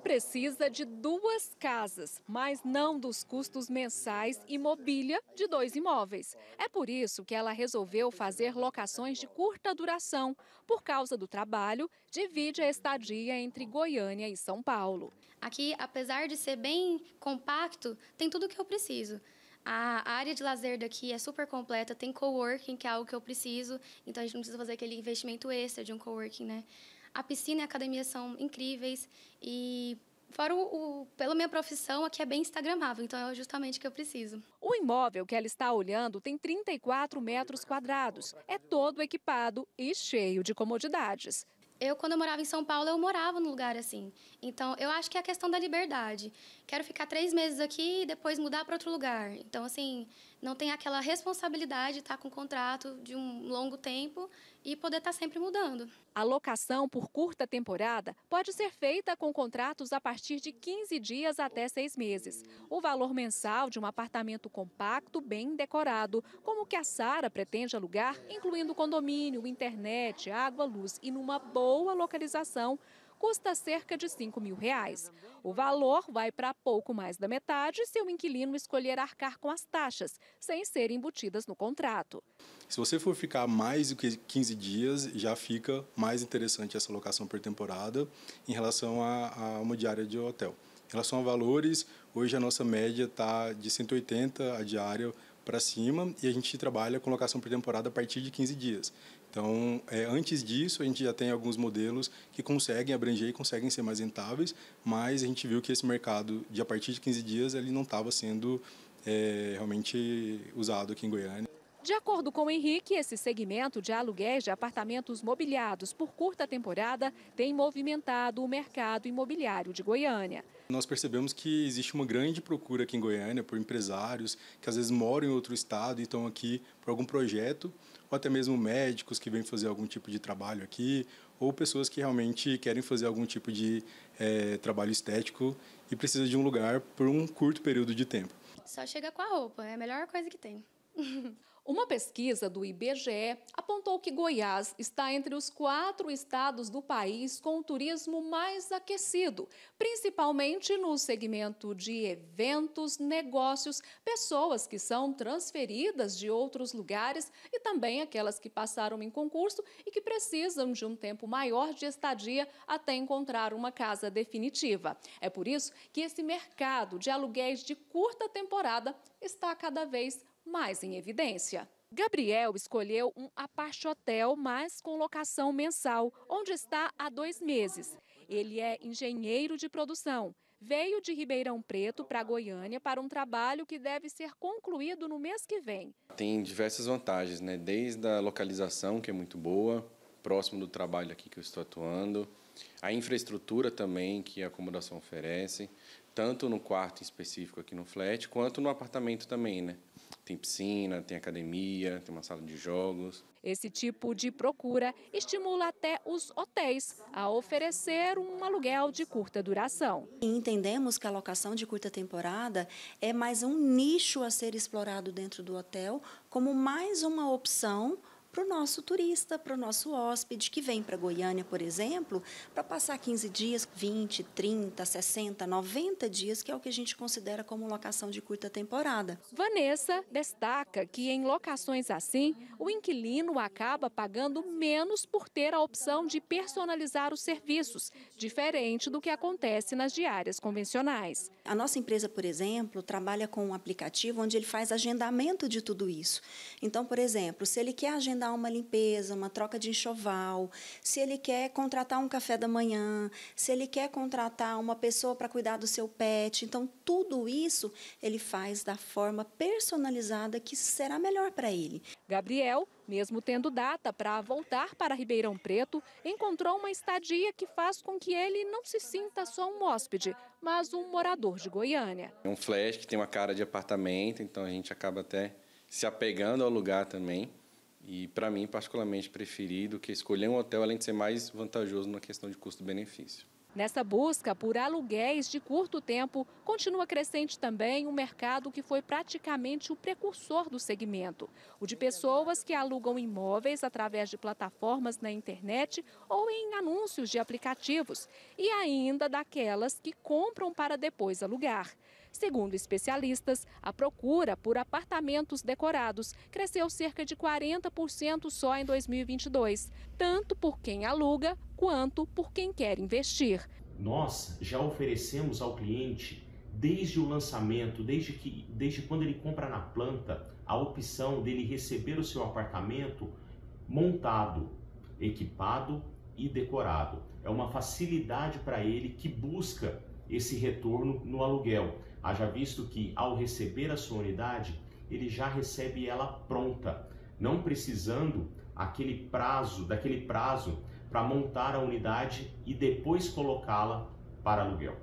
precisa de duas casas, mas não dos custos mensais e mobília de dois imóveis. É por isso que ela resolveu fazer locações de curta duração. Por causa do trabalho, divide a estadia entre Goiânia e São Paulo. Aqui, apesar de ser bem compacto, tem tudo o que eu preciso. A área de lazer daqui é super completa, tem coworking, que é algo que eu preciso, então a gente não precisa fazer aquele investimento extra de um coworking, né? A piscina e a academia são incríveis e Fora o, o, pela minha profissão, aqui é bem instagramável, então é justamente o que eu preciso. O imóvel que ela está olhando tem 34 metros quadrados. É todo equipado e cheio de comodidades. Eu, quando eu morava em São Paulo, eu morava num lugar assim. Então, eu acho que é a questão da liberdade. Quero ficar três meses aqui e depois mudar para outro lugar. Então, assim, não tem aquela responsabilidade de estar com um contrato de um longo tempo e poder estar tá sempre mudando. A locação por curta temporada pode ser feita com contratos a partir de 15 dias até seis meses. O valor mensal de um apartamento compacto, bem decorado, como o que a Sara pretende alugar, incluindo condomínio, internet, água, luz e numa boa localização, custa cerca de 5 mil reais. O valor vai para pouco mais da metade se o inquilino escolher arcar com as taxas, sem serem embutidas no contrato. Se você for ficar mais do que 15 dias, já fica mais interessante essa locação por temporada em relação a, a uma diária de hotel. Em relação a valores, hoje a nossa média está de 180 a diária para cima e a gente trabalha com locação por temporada a partir de 15 dias. Então, é, antes disso, a gente já tem alguns modelos que conseguem abranger e conseguem ser mais rentáveis, mas a gente viu que esse mercado de a partir de 15 dias ele não estava sendo é, realmente usado aqui em Goiânia. De acordo com o Henrique, esse segmento de aluguéis de apartamentos mobiliados por curta temporada tem movimentado o mercado imobiliário de Goiânia. Nós percebemos que existe uma grande procura aqui em Goiânia por empresários que às vezes moram em outro estado e estão aqui por algum projeto, ou até mesmo médicos que vêm fazer algum tipo de trabalho aqui, ou pessoas que realmente querem fazer algum tipo de é, trabalho estético e precisam de um lugar por um curto período de tempo. Só chega com a roupa, é a melhor coisa que tem. Uma pesquisa do IBGE apontou que Goiás está entre os quatro estados do país com o turismo mais aquecido, principalmente no segmento de eventos, negócios, pessoas que são transferidas de outros lugares e também aquelas que passaram em concurso e que precisam de um tempo maior de estadia até encontrar uma casa definitiva. É por isso que esse mercado de aluguéis de curta temporada está cada vez mais em evidência. Gabriel escolheu um Apache Hotel, mas com locação mensal, onde está há dois meses. Ele é engenheiro de produção. Veio de Ribeirão Preto para Goiânia para um trabalho que deve ser concluído no mês que vem. Tem diversas vantagens, né? Desde a localização, que é muito boa, próximo do trabalho aqui que eu estou atuando, a infraestrutura também que a acomodação oferece, tanto no quarto específico aqui no flat, quanto no apartamento também, né? Tem piscina, tem academia, tem uma sala de jogos. Esse tipo de procura estimula até os hotéis a oferecer um aluguel de curta duração. Entendemos que a locação de curta temporada é mais um nicho a ser explorado dentro do hotel, como mais uma opção para o nosso turista, para o nosso hóspede que vem para Goiânia, por exemplo, para passar 15 dias, 20, 30, 60, 90 dias, que é o que a gente considera como locação de curta temporada. Vanessa destaca que em locações assim, o inquilino acaba pagando menos por ter a opção de personalizar os serviços, diferente do que acontece nas diárias convencionais. A nossa empresa, por exemplo, trabalha com um aplicativo onde ele faz agendamento de tudo isso. Então, por exemplo, se ele quer agendar uma limpeza, uma troca de enxoval, se ele quer contratar um café da manhã, se ele quer contratar uma pessoa para cuidar do seu pet. Então, tudo isso ele faz da forma personalizada que será melhor para ele. Gabriel, mesmo tendo data para voltar para Ribeirão Preto, encontrou uma estadia que faz com que ele não se sinta só um hóspede, mas um morador de Goiânia. É um flash que tem uma cara de apartamento, então a gente acaba até se apegando ao lugar também. E para mim, particularmente, preferido que escolher um hotel, além de ser mais vantajoso na questão de custo-benefício. Nessa busca por aluguéis de curto tempo, continua crescente também um mercado que foi praticamente o precursor do segmento: o de pessoas que alugam imóveis através de plataformas na internet ou em anúncios de aplicativos, e ainda daquelas que compram para depois alugar. Segundo especialistas, a procura por apartamentos decorados cresceu cerca de 40% só em 2022, tanto por quem aluga quanto por quem quer investir. Nós já oferecemos ao cliente desde o lançamento, desde, que, desde quando ele compra na planta, a opção dele receber o seu apartamento montado, equipado e decorado. É uma facilidade para ele que busca esse retorno no aluguel haja visto que, ao receber a sua unidade, ele já recebe ela pronta, não precisando aquele prazo, daquele prazo para montar a unidade e depois colocá-la para aluguel.